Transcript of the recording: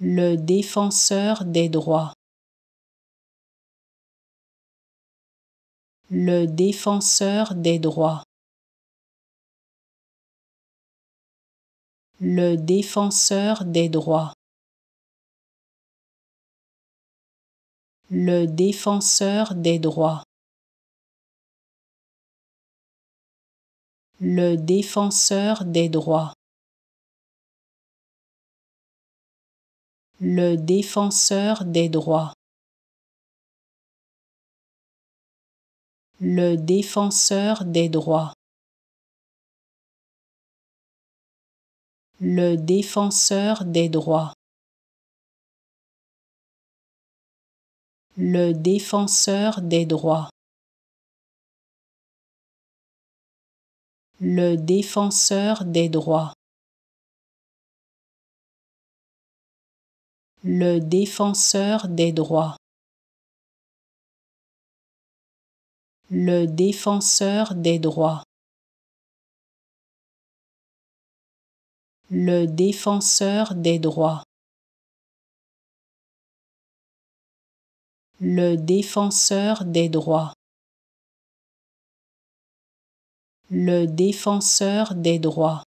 le défenseur des droits. Le défenseur des droits. Le défenseur des droits. Le défenseur des droits. Le défenseur des droits. le défenseur des droits. Le défenseur des droits. Le défenseur des droits. Le défenseur des droits. Le défenseur des droits. Le défenseur des droits. Le défenseur des droits. Le défenseur des droits. Le défenseur des droits. Le défenseur des droits.